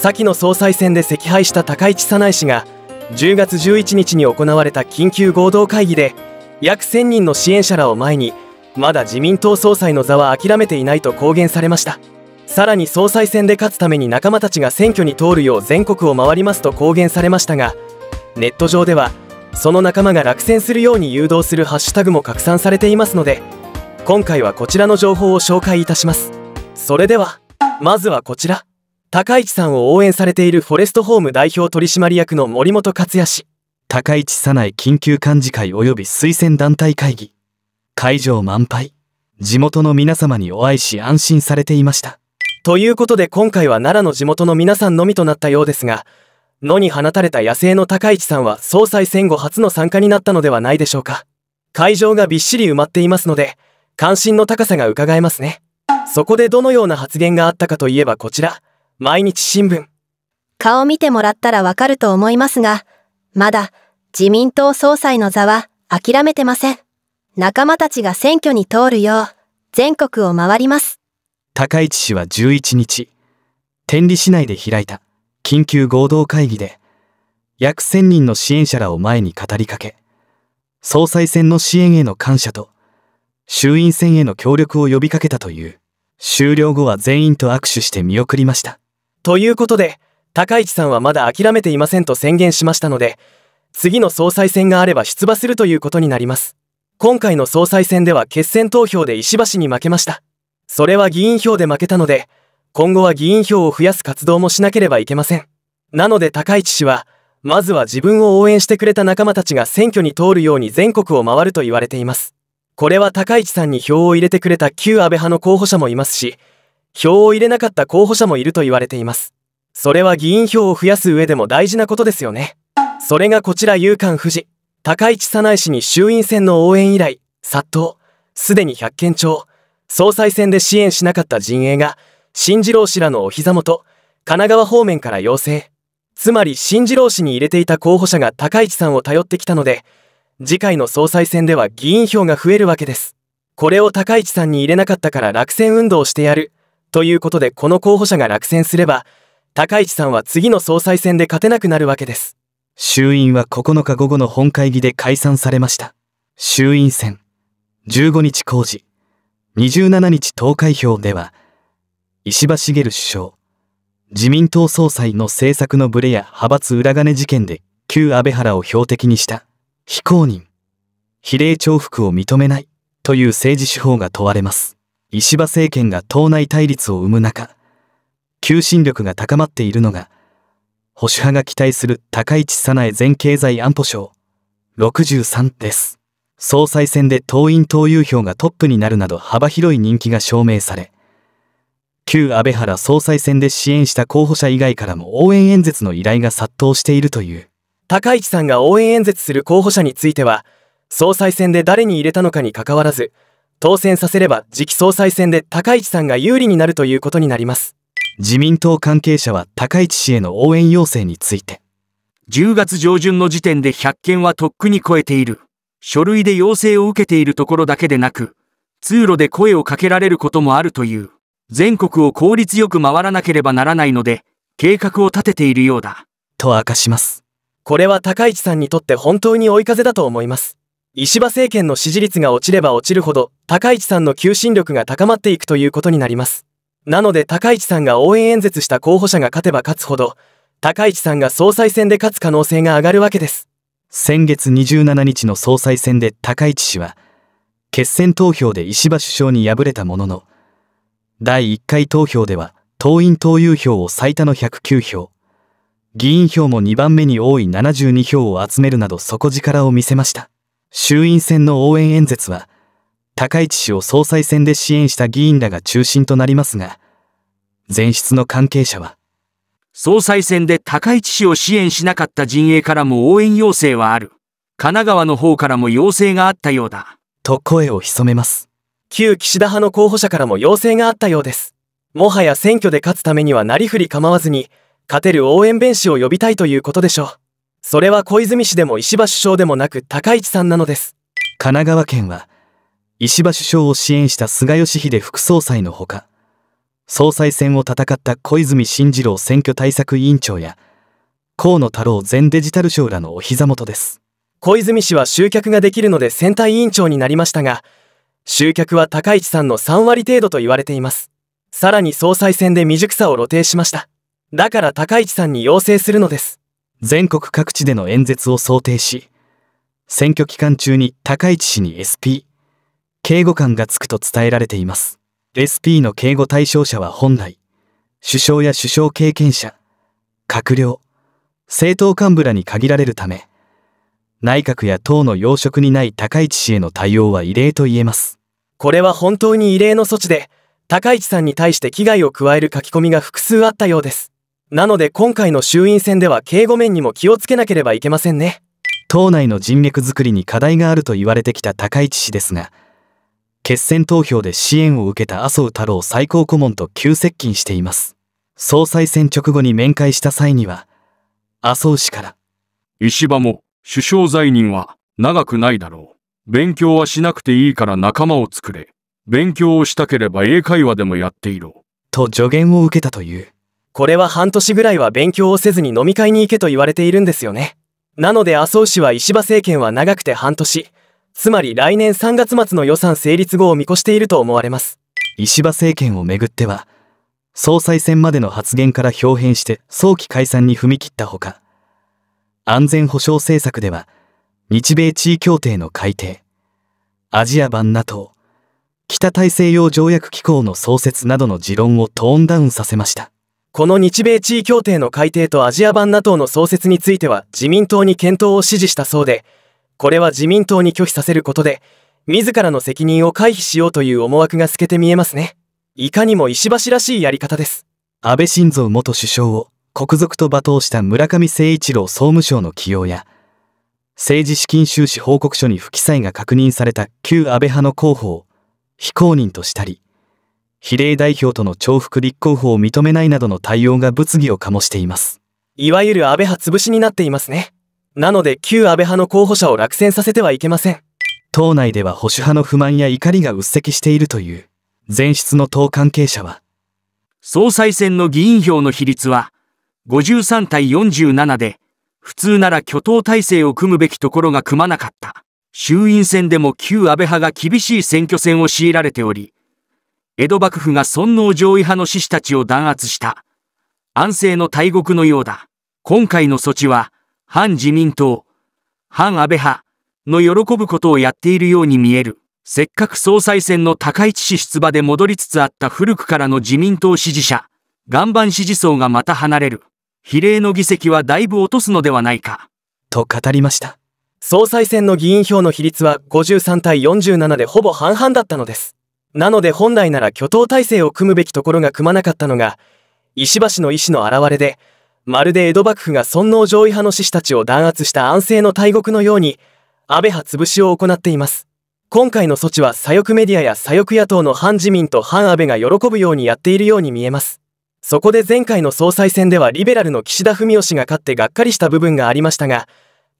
先の総裁選で惜敗した高市早苗氏が10月11日に行われた緊急合同会議で約1000人の支援者らを前にまだ自民党総裁の座は諦めていないと公言されましたさらに総裁選で勝つために仲間たちが選挙に通るよう全国を回りますと公言されましたがネット上ではその仲間が落選するように誘導するハッシュタグも拡散されていますので今回はこちらの情報を紹介いたしますそれではまずはこちら高市さんを応援されているフォレストホーム代表取締役の森本克也氏高市早苗緊急幹事会及び推薦団体会議会場満杯地元の皆様にお会いし安心されていましたということで今回は奈良の地元の皆さんのみとなったようですが野に放たれた野生の高市さんは総裁選後初の参加になったのではないでしょうか会場がびっしり埋まっていますので関心の高さがうかがえますねそこでどのような発言があったかといえばこちら毎日新聞。顔見てもらったらわかると思いますが、まだ自民党総裁の座は諦めてません。仲間たちが選挙に通るよう、全国を回ります。高市氏は11日、天理市内で開いた緊急合同会議で、約1000人の支援者らを前に語りかけ、総裁選の支援への感謝と、衆院選への協力を呼びかけたという、終了後は全員と握手して見送りました。ということで、高市さんはまだ諦めていませんと宣言しましたので、次の総裁選があれば出馬するということになります。今回の総裁選では決選投票で石破氏に負けました。それは議員票で負けたので、今後は議員票を増やす活動もしなければいけません。なので高市氏は、まずは自分を応援してくれた仲間たちが選挙に通るように全国を回ると言われています。これは高市さんに票を入れてくれた旧安倍派の候補者もいますし、票を入れなかった候補者もいると言われています。それは議員票を増やす上でも大事なことですよね。それがこちら勇敢富士。高市早苗氏に衆院選の応援以来、殺到、すでに100件超、総裁選で支援しなかった陣営が、新次郎氏らのお膝元、神奈川方面から要請。つまり新次郎氏に入れていた候補者が高市さんを頼ってきたので、次回の総裁選では議員票が増えるわけです。これを高市さんに入れなかったから落選運動をしてやる、ということでこの候補者が落選すれば、高市さんは次の総裁選で勝てなくなるわけです。衆院は9日午後の本会議で解散されました。衆院選、15日公示、27日投開票では、石破茂首相、自民党総裁の政策のブレや派閥裏金事件で旧安倍原を標的にした非公認、比例重複を認めないという政治手法が問われます。石破政権が党内対立を生む中、求心力が高まっているのが、保守派が期待する高市早苗前経済安保省63です。総裁選で党員党友票がトップになるなど幅広い人気が証明され、旧安倍原総裁選で支援した候補者以外からも応援演説の依頼が殺到しているという。高市さんが応援演説する候補者については、総裁選で誰に入れたのかにかかわらず、当選させれば次期総裁選で高市さんが有利になるということになります自民党関係者は高市氏への応援要請について10月上旬の時点で100件はとっくに超えている書類で要請を受けているところだけでなく通路で声をかけられることもあるという全国を効率よく回らなければならないので計画を立てているようだと明かしますこれは高市さんにとって本当に追い風だと思います石破政権の支持率が落ちれば落ちるほど高市さんの求心力が高まっていくということになります。なので高市さんが応援演説した候補者が勝てば勝つほど、高市さんが総裁選で勝つ可能性が上がるわけです。先月27日の総裁選で高市氏は、決選投票で石破首相に敗れたものの、第1回投票では党員党友票を最多の109票、議員票も2番目に多い72票を集めるなど底力を見せました。衆院選の応援演説は、高市氏を総裁選で支援した議員らが中心となりますが、前室の関係者は、総裁選で高市氏を支援しなかった陣営からも応援要請はある。神奈川の方からも要請があったようだ。と声を潜めます。旧岸田派の候補者からも要請があったようです。もはや選挙で勝つためにはなりふり構わずに、勝てる応援弁士を呼びたいということでしょう。それは小泉氏でも石破首相でもなく高市さんなのです。神奈川県は石破首相を支援した菅義偉副総裁のほか、総裁選を戦った小泉進次郎選挙対策委員長や、河野太郎前デジタル省らのお膝元です。小泉氏は集客ができるので選対委員長になりましたが、集客は高市さんの3割程度と言われています。さらに総裁選で未熟さを露呈しました。だから高市さんに要請するのです。全国各地での演説を想定し、選挙期間中に高市氏に SP、警護官がつくと伝えられています。SP の警護対象者は本来、首相や首相経験者、閣僚、政党幹部らに限られるため、内閣や党の要職にない高市氏への対応は異例と言えます。これは本当に異例の措置で、高市さんに対して危害を加える書き込みが複数あったようです。なので今回の衆院選では警護面にも気をつけなければいけませんね。党内の人脈づくりに課題があると言われてきた高市氏ですが、決選投票で支援を受けた麻生太郎最高顧問と急接近しています。総裁選直後に面会した際には、麻生氏から、石破も首相在任は長くないだろう。勉強はしなくていいから仲間を作れ。勉強をしたければ英会話でもやっていろ。と助言を受けたという。これは半年ぐらいは勉強をせずに飲み会に行けと言われているんですよね。なので麻生氏は石破政権は長くて半年、つまり来年3月末の予算成立後を見越していると思われます石破政権をめぐっては総裁選までの発言から表変して早期解散に踏み切ったほか安全保障政策では日米地位協定の改定アジア版 NATO 北大西洋条約機構の創設などの持論をトーンダウンさせましたこの日米地位協定の改定とアジア版 NATO の創設については自民党に検討を指示したそうでこれは自民党に拒否させることで、自らの責任を回避しようという思惑が透けて見えますね。いかにも石橋らしいやり方です。安倍晋三元首相を国賊と罵倒した村上誠一郎総務省の起用や、政治資金収支報告書に不記載が確認された旧安倍派の候補を非公認としたり、比例代表との重複立候補を認めないなどの対応が物議を醸しています。いわゆる安倍派潰しになっていますね。なので旧安倍派の候補者を落選させてはいけません。党内では保守派の不満や怒りが鬱積しているという前室の党関係者は総裁選の議員票の比率は53対47で普通なら挙党体制を組むべきところが組まなかった衆院選でも旧安倍派が厳しい選挙戦を強いられており江戸幕府が尊皇攘夷派の志士たちを弾圧した安政の大国のようだ今回の措置は反自民党、反安倍派の喜ぶことをやっているように見える。せっかく総裁選の高市氏出馬で戻りつつあった古くからの自民党支持者、岩盤支持層がまた離れる。比例の議席はだいぶ落とすのではないか。と語りました。総裁選の議員票の比率は53対47でほぼ半々だったのです。なので本来なら挙党体制を組むべきところが組まなかったのが、石破氏の意思の表れで、まるで江戸幕府が尊王攘夷派の志士たちを弾圧した安政の大国のように、安倍派潰しを行っています。今回の措置は左翼メディアや左翼野党の反自民と反安倍が喜ぶようにやっているように見えます。そこで前回の総裁選ではリベラルの岸田文雄氏が勝ってがっかりした部分がありましたが、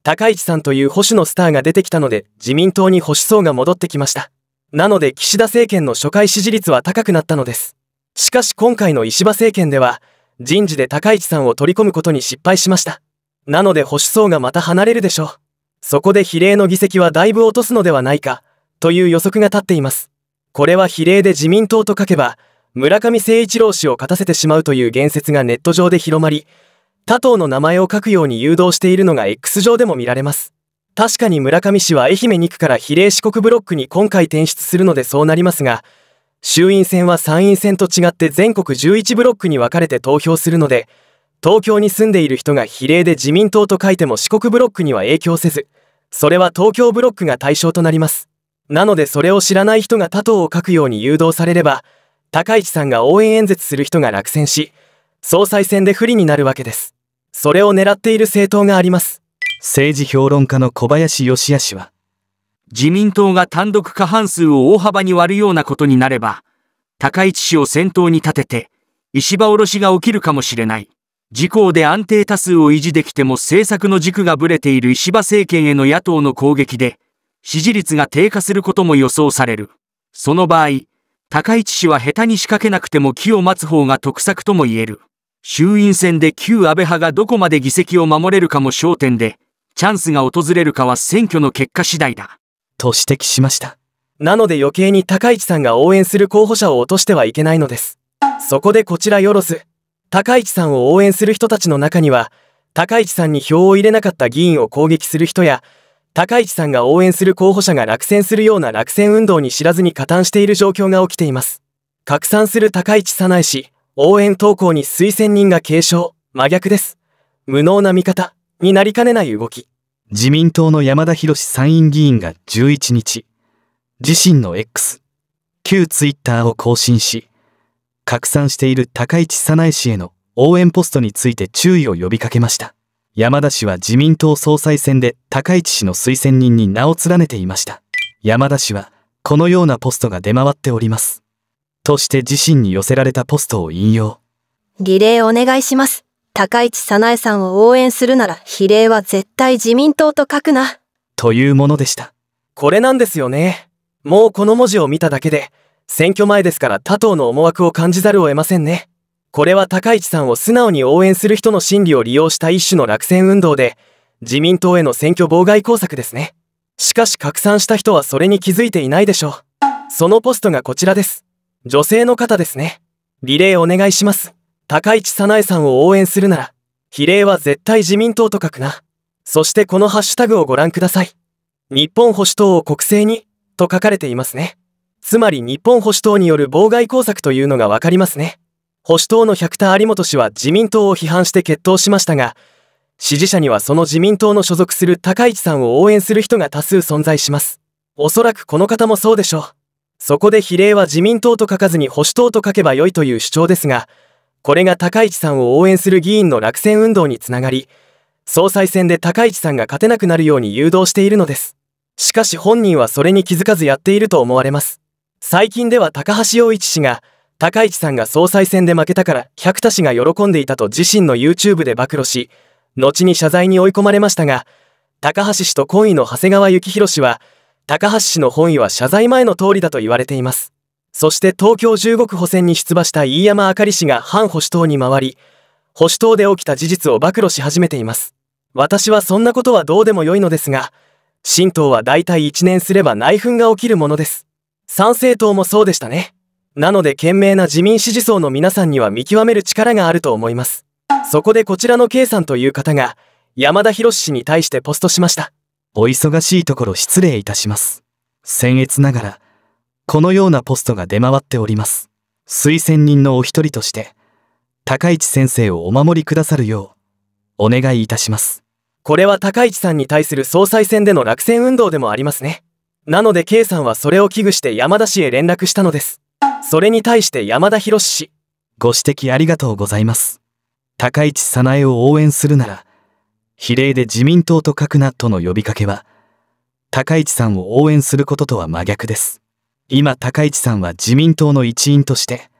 高市さんという保守のスターが出てきたので自民党に保守層が戻ってきました。なので岸田政権の初回支持率は高くなったのです。しかし今回の石破政権では、人事で高市さんを取り込むことに失敗しました。なので保守層がまた離れるでしょう。そこで比例の議席はだいぶ落とすのではないか、という予測が立っています。これは比例で自民党と書けば、村上誠一郎氏を勝たせてしまうという言説がネット上で広まり、他党の名前を書くように誘導しているのが X 上でも見られます。確かに村上氏は愛媛2区から比例四国ブロックに今回転出するのでそうなりますが、衆院選は参院選と違って全国11ブロックに分かれて投票するので、東京に住んでいる人が比例で自民党と書いても四国ブロックには影響せず、それは東京ブロックが対象となります。なのでそれを知らない人が他党を書くように誘導されれば、高市さんが応援演説する人が落選し、総裁選で不利になるわけです。それを狙っている政党があります。政治評論家の小林義也氏は、自民党が単独過半数を大幅に割るようなことになれば、高市氏を先頭に立てて、石破卸しが起きるかもしれない。自公で安定多数を維持できても政策の軸がぶれている石破政権への野党の攻撃で、支持率が低下することも予想される。その場合、高市氏は下手に仕掛けなくても木を待つ方が得策とも言える。衆院選で旧安倍派がどこまで議席を守れるかも焦点で、チャンスが訪れるかは選挙の結果次第だ。と指摘しました。なので余計に高市さんが応援する候補者を落としてはいけないのです。そこでこちらよろず、高市さんを応援する人たちの中には、高市さんに票を入れなかった議員を攻撃する人や、高市さんが応援する候補者が落選するような落選運動に知らずに加担している状況が起きています。拡散する高市早苗氏、応援投稿に推薦人が継承、真逆です。無能な見方になりかねない動き。自民党の山田博参院議員が11日、自身の X、旧ツイッターを更新し、拡散している高市早苗氏への応援ポストについて注意を呼びかけました。山田氏は自民党総裁選で高市氏の推薦人に名を連ねていました。山田氏は、このようなポストが出回っております。として自身に寄せられたポストを引用。リレーお願いします。高市早苗さんを応援するなら比例は絶対自民党と書くな。というものでした。これなんですよね。もうこの文字を見ただけで、選挙前ですから他党の思惑を感じざるを得ませんね。これは高市さんを素直に応援する人の心理を利用した一種の落選運動で、自民党への選挙妨害工作ですね。しかし拡散した人はそれに気づいていないでしょう。そのポストがこちらです。女性の方ですね。リレーお願いします。高市早苗さんを応援するなら、比例は絶対自民党と書くな。そしてこのハッシュタグをご覧ください。日本保守党を国政に、と書かれていますね。つまり日本保守党による妨害工作というのがわかりますね。保守党の百田有本氏は自民党を批判して決闘しましたが、支持者にはその自民党の所属する高市さんを応援する人が多数存在します。おそらくこの方もそうでしょう。そこで比例は自民党と書かずに保守党と書けば良いという主張ですが、これが高市さんを応援する議員の落選運動につながり、総裁選で高市さんが勝てなくなるように誘導しているのです。しかし本人はそれに気づかずやっていると思われます。最近では高橋洋一氏が、高市さんが総裁選で負けたから、百田氏が喜んでいたと自身の YouTube で暴露し、後に謝罪に追い込まれましたが、高橋氏と懇意の長谷川幸宏氏は、高橋氏の本意は謝罪前の通りだと言われています。そして東京15区補選に出馬した飯山あかり氏が反保守党に回り、保守党で起きた事実を暴露し始めています。私はそんなことはどうでもよいのですが、新党は大体1年すれば内紛が起きるものです。参政党もそうでしたね。なので賢明な自民支持層の皆さんには見極める力があると思います。そこでこちらの K さんという方が、山田博氏に対してポストしました。お忙しいところ失礼いたします。僭越ながら、このようなポストが出回っております。推薦人のお一人として、高市先生をお守りくださるよう、お願いいたします。これは高市さんに対する総裁選での落選運動でもありますね。なので K さんはそれを危惧して山田氏へ連絡したのです。それに対して山田博氏。ご指摘ありがとうございます。高市早苗を応援するなら、比例で自民党と書くなとの呼びかけは、高市さんを応援することとは真逆です。今高市さんは自民党の一員として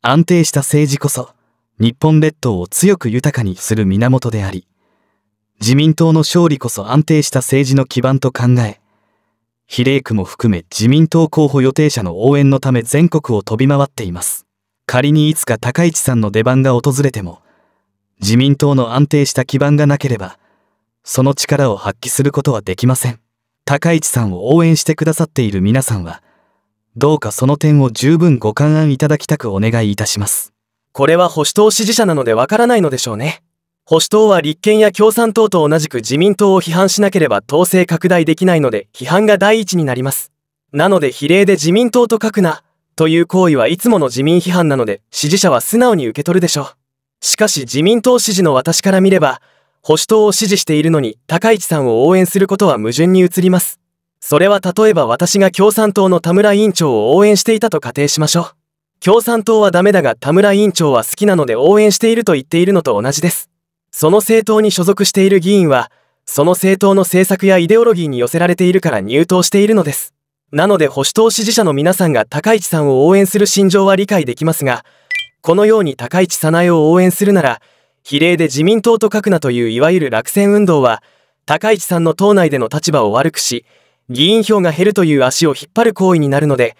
安定した政治こそ日本列島を強く豊かにする源であり自民党の勝利こそ安定した政治の基盤と考え比例区も含め自民党候補予定者の応援のため全国を飛び回っています仮にいつか高市さんの出番が訪れても自民党の安定した基盤がなければその力を発揮することはできません高市さんを応援してくださっている皆さんはどうかその点を十分ご勘案いただきたくお願いいたします。これは保守党支持者なのでわからないのでしょうね。保守党は立憲や共産党と同じく自民党を批判しなければ党勢拡大できないので批判が第一になります。なので比例で自民党と書くな、という行為はいつもの自民批判なので支持者は素直に受け取るでしょう。しかし自民党支持の私から見れば、保守党を支持しているのに高市さんを応援することは矛盾に移ります。それは例えば私が共産党の田村委員長を応援していたと仮定しましょう。共産党はダメだが田村委員長は好きなので応援していると言っているのと同じです。その政党に所属している議員は、その政党の政策やイデオロギーに寄せられているから入党しているのです。なので保守党支持者の皆さんが高市さんを応援する心情は理解できますが、このように高市さなえを応援するなら、比例で自民党と書くなといういわゆる落選運動は、高市さんの党内での立場を悪くし、議員票が減るという足を引っ張る行為になるので、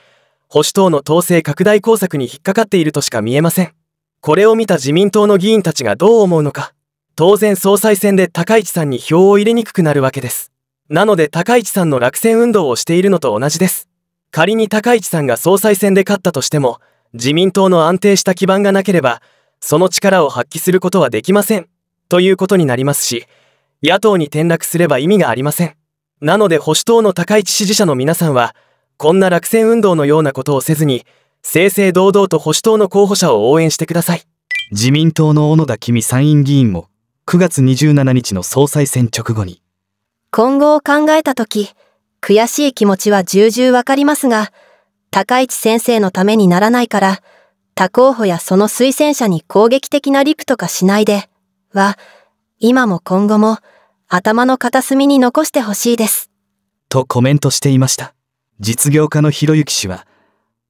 保守党の統制拡大工作に引っかかっているとしか見えません。これを見た自民党の議員たちがどう思うのか。当然総裁選で高市さんに票を入れにくくなるわけです。なので高市さんの落選運動をしているのと同じです。仮に高市さんが総裁選で勝ったとしても、自民党の安定した基盤がなければ、その力を発揮することはできません。ということになりますし、野党に転落すれば意味がありません。なので保守党の高市支持者の皆さんは、こんな落選運動のようなことをせずに、正々堂々と保守党の候補者を応援してください。自民党の小野田君参院議員も、9月27日の総裁選直後に。今後を考えたとき、悔しい気持ちは重々わかりますが、高市先生のためにならないから、他候補やその推薦者に攻撃的なリプとかしないで、は、今も今後も、頭の片隅に残してほしいです。とコメントしていました。実業家のひろゆき氏は、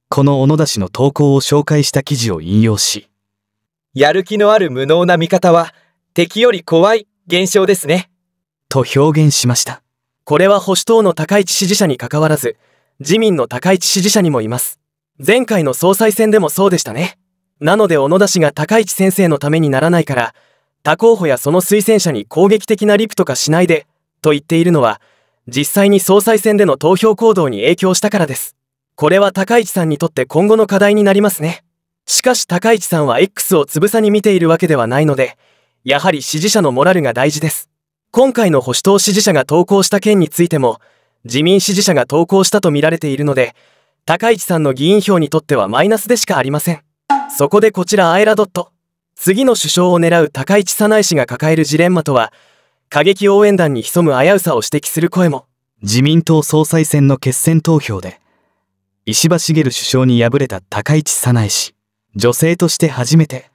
この小野田氏の投稿を紹介した記事を引用し、やる気のある無能な見方は、敵より怖い現象ですね。と表現しました。これは保守党の高市支持者に関わらず、自民の高市支持者にもいます。前回の総裁選でもそうでしたね。なので小野田氏が高市先生のためにならないから、他候補やその推薦者に攻撃的なリプとかしないで、と言っているのは、実際に総裁選での投票行動に影響したからです。これは高市さんにとって今後の課題になりますね。しかし高市さんは X をつぶさに見ているわけではないので、やはり支持者のモラルが大事です。今回の保守党支持者が投稿した件についても、自民支持者が投稿したと見られているので、高市さんの議員票にとってはマイナスでしかありません。そこでこちらアイラドット。次の首相を狙う高市早苗氏が抱えるジレンマとは過激応援団に潜む危うさを指摘する声も自民党総裁選の決選投票で石破茂首相に敗れた高市早苗氏女性として初めて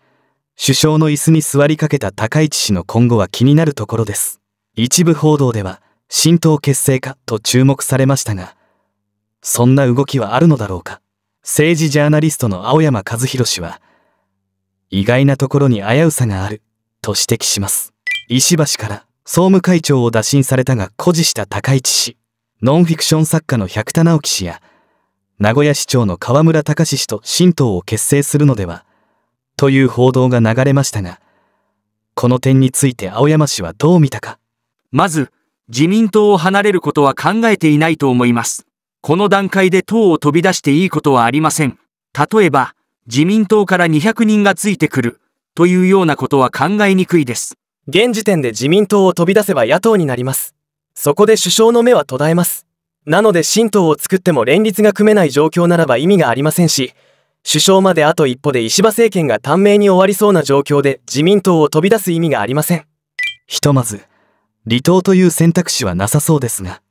首相の椅子に座りかけた高市氏の今後は気になるところです一部報道では新党結成かと注目されましたがそんな動きはあるのだろうか政治ジャーナリストの青山和弘氏は意外なところに危うさがある、と指摘します。石橋から総務会長を打診されたが誇示した高市氏、ノンフィクション作家の百田直樹氏や、名古屋市長の河村隆氏と新党を結成するのでは、という報道が流れましたが、この点について青山氏はどう見たか。まず、自民党を離れることは考えていないと思います。この段階で党を飛び出していいことはありません。例えば、自民党から200人がついてくるというようなことは考えにくいです。現時点で自民党を飛び出せば野党になります。そこで首相の目は途絶えます。なので新党を作っても連立が組めない状況ならば意味がありませんし、首相まであと一歩で石破政権が短命に終わりそうな状況で自民党を飛び出す意味がありません。ひとまず、離党という選択肢はなさそうですが。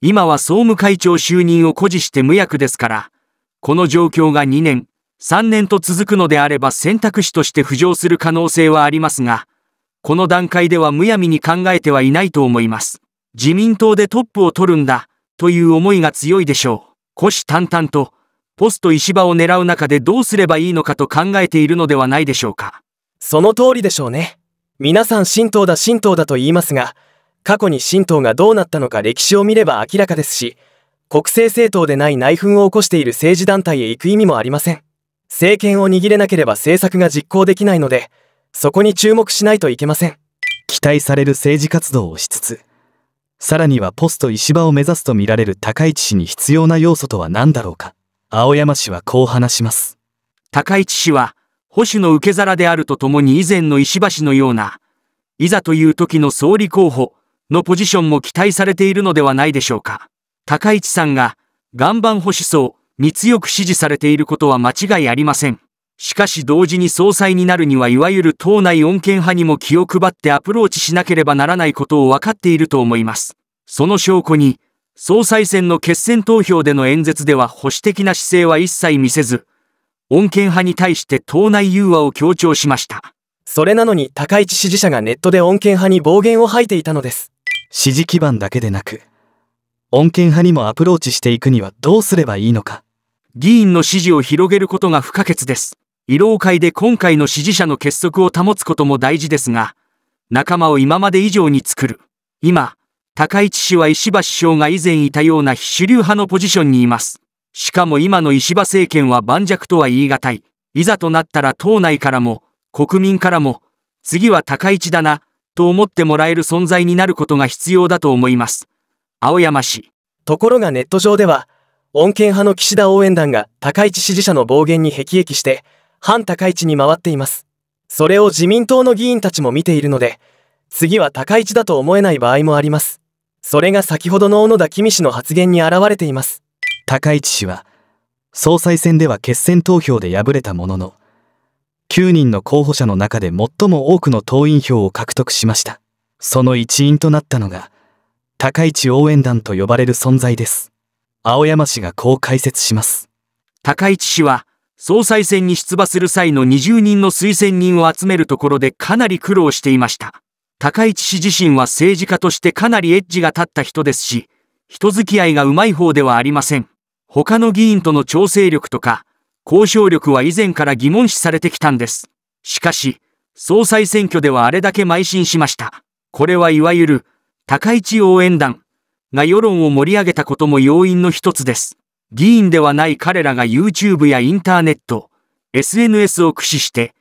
今は総務会長就任を誇示して無役ですから、この状況が2年、3年と続くのであれば選択肢として浮上する可能性はありますが、この段階ではむやみに考えてはいないと思います。自民党でトップを取るんだ、という思いが強いでしょう。虎視眈々と、ポスト石破を狙う中でどうすればいいのかと考えているのではないでしょうか。その通りでしょうね。皆さん神道だ神道だと言いますが、過去に神道がどうなったのか歴史を見れば明らかですし、国政政党でない内紛を起こしている政治団体へ行く意味もありません。政権を握れなければ政策が実行できないので、そこに注目しないといけません。期待される政治活動をしつつ、さらにはポスト石破を目指すとみられる高市氏に必要な要素とは何だろうか。青山氏はこう話します。高市氏は、保守の受け皿であるとともに以前の石破氏のような、いざという時の総理候補のポジションも期待されているのではないでしょうか。高市さんが、岩盤保守層、密よく支持されていることは間違いありません。しかし同時に総裁になるにはいわゆる党内穏健派にも気を配ってアプローチしなければならないことを分かっていると思います。その証拠に、総裁選の決選投票での演説では保守的な姿勢は一切見せず、穏健派に対して党内融和を強調しました。それなのに高市支持者がネットで穏健派に暴言を吐いていたのです。支持基盤だけでなく、穏健派にもアプローチしていくにはどうすればいいのか。議員の支持を広げることが不可欠です。慰労会で今回の支持者の結束を保つことも大事ですが、仲間を今まで以上に作る。今、高市氏は石破首相が以前いたような主流派のポジションにいます。しかも今の石破政権は盤石とは言い難い。いざとなったら党内からも、国民からも、次は高市だな、と思ってもらえる存在になることが必要だと思います。青山氏。ところがネット上では、穏健派の岸田応援団が高市支持者の暴言に辟易して、反高市に回っています。それを自民党の議員たちも見ているので、次は高市だと思えない場合もあります。それが先ほどの小野田公氏の発言に表れています。高市氏は、総裁選では決選投票で敗れたものの、9人の候補者の中で最も多くの党員票を獲得しました。その一因となったのが、高市応援団と呼ばれる存在です。青山氏がこう解説します。高市氏は、総裁選に出馬する際の20人の推薦人を集めるところでかなり苦労していました。高市氏自身は政治家としてかなりエッジが立った人ですし、人付き合いがうまい方ではありません。他の議員との調整力とか、交渉力は以前から疑問視されてきたんです。しかし、総裁選挙ではあれだけ邁進しました。これはいわゆる、高市応援団、が世論を盛り上げたことも要因の一つです。議員ではない彼らが YouTube やインターネット、SNS を駆使して、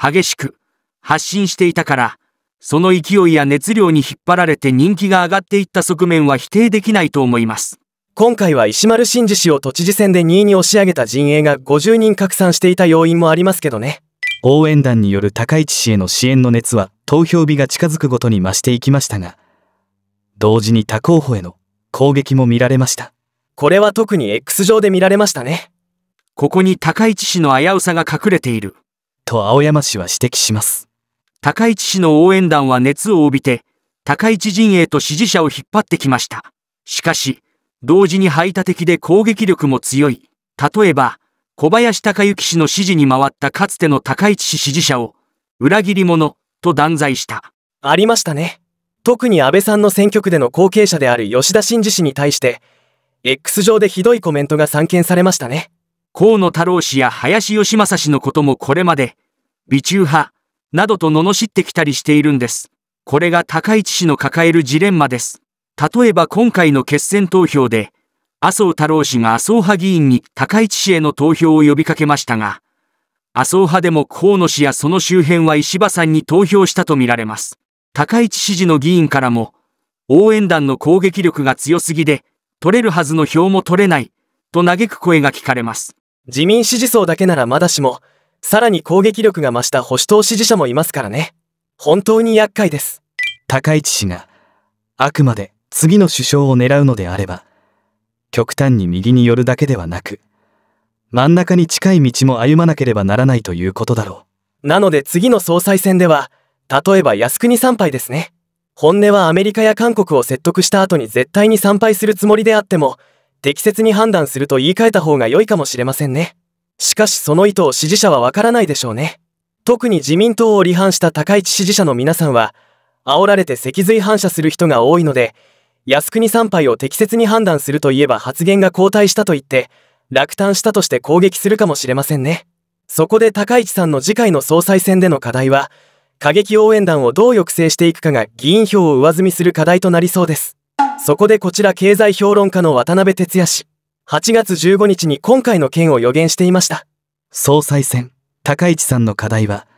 激しく発信していたから、その勢いや熱量に引っ張られて人気が上がっていった側面は否定できないと思います。今回は石丸真嗣氏を都知事選で2位に押し上げた陣営が50人拡散していた要因もありますけどね。応援団による高市氏への支援の熱は投票日が近づくごとに増していきましたが、同時に他候補への攻撃も見られました。これは特に X 上で見られましたね。ここに高市氏の危うさが隠れている。と青山氏は指摘します。高市氏の応援団は熱を帯びて、高市陣営と支持者を引っ張ってきました。しかし、同時に排他的で攻撃力も強い。例えば、小林隆之氏の支持に回ったかつての高市氏支持者を、裏切り者、と断罪した。ありましたね。特に安倍さんの選挙区での後継者である吉田真二氏に対して、X 上でひどいコメントが散見されましたね。河野太郎氏や林義正氏のこともこれまで、美中派、などと罵ってきたりしているんです。これが高市氏の抱えるジレンマです。例えば今回の決選投票で、麻生太郎氏が麻生派議員に高市氏への投票を呼びかけましたが、麻生派でも河野氏やその周辺は石破さんに投票したとみられます。高市支持の議員からも、応援団の攻撃力が強すぎで、取れるはずの票も取れない、と嘆く声が聞かれます。自民支持層だけならまだしも、さらに攻撃力が増した保守党支持者もいますからね。本当に厄介です。高市氏が、あくまで次の首相を狙うのであれば、極端に右に寄るだけではなく、真ん中に近い道も歩まなければならないということだろう。なので次の総裁選では、例えば靖国参拝ですね。本音はアメリカや韓国を説得した後に絶対に参拝するつもりであっても、適切に判断すると言い換えた方が良いかもしれませんね。しかしその意図を支持者はわからないでしょうね。特に自民党を離反した高市支持者の皆さんは、煽られて脊髄反射する人が多いので、靖国参拝を適切に判断するといえば発言が後退したと言って、落胆したとして攻撃するかもしれませんね。そこで高市さんの次回の総裁選での課題は、過激応援団をどう抑制していくかが議員票を上積みする課題となりそうです。そこでこちら経済評論家の渡辺哲也氏、8月15日に今回の件を予言していました。総裁選、高市さんの課題は、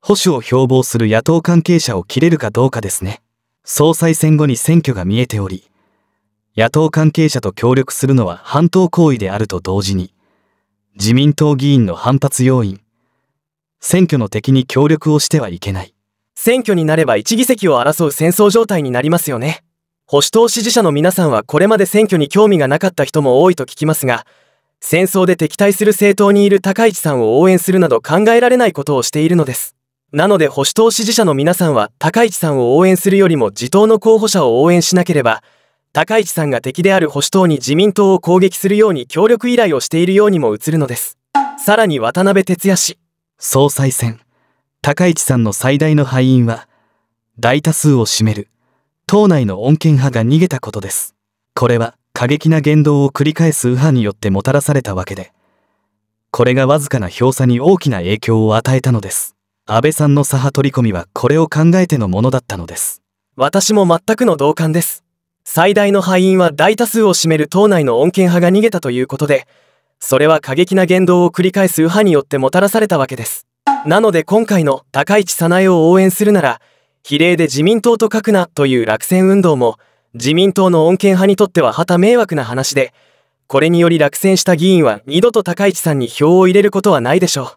保守を標榜する野党関係者を切れるかどうかですね。総裁選後に選挙が見えており、野党関係者と協力するのは反党行為であると同時に、自民党議員の反発要因、選挙の敵に協力をしてはいけない。選挙になれば一議席を争う戦争状態になりますよね。保守党支持者の皆さんはこれまで選挙に興味がなかった人も多いと聞きますが、戦争で敵対する政党にいる高市さんを応援するなど考えられないことをしているのです。なので保守党支持者の皆さんは高市さんを応援するよりも自党の候補者を応援しなければ、高市さんが敵である保守党に自民党を攻撃するように協力依頼をしているようにも映るのです。さらに渡辺哲也氏。総裁選、高市さんの最大の敗因は、大多数を占める、党内の穏健派が逃げたことです。これは過激な言動を繰り返す右派によってもたらされたわけで、これがわずかな票差に大きな影響を与えたのです。安倍さんの左派取り込みはこれを考えてのものだったのです。私も全くの同感です。最大の敗因は大多数を占める党内の穏健派が逃げたということで、それは過激な言動を繰り返す右派によってもたらされたわけですなので今回の高市早苗を応援するなら比例で自民党と書くなという落選運動も自民党の穏健派にとっては旗迷惑な話でこれにより落選した議員は二度と高市さんに票を入れることはないでしょ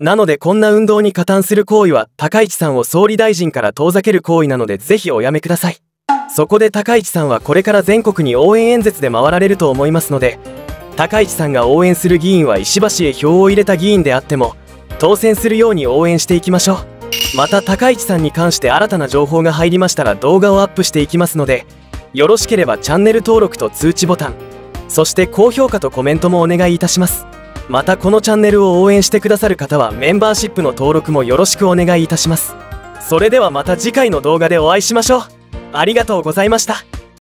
うなのでこんな運動に加担する行為は高市さんを総理大臣から遠ざける行為なのでぜひおやめくださいそこで高市さんはこれから全国に応援演説で回られると思いますので高市さんが応援する議員は石破氏へ票を入れた議員であっても当選するように応援していきましょうまた高市さんに関して新たな情報が入りましたら動画をアップしていきますのでよろしければチャンネル登録と通知ボタンそして高評価とコメントもお願いいたしますまたこのチャンネルを応援してくださる方はメンバーシップの登録もよろしくお願いいたしますそれではまた次回の動画でお会いしましょうありがとうございました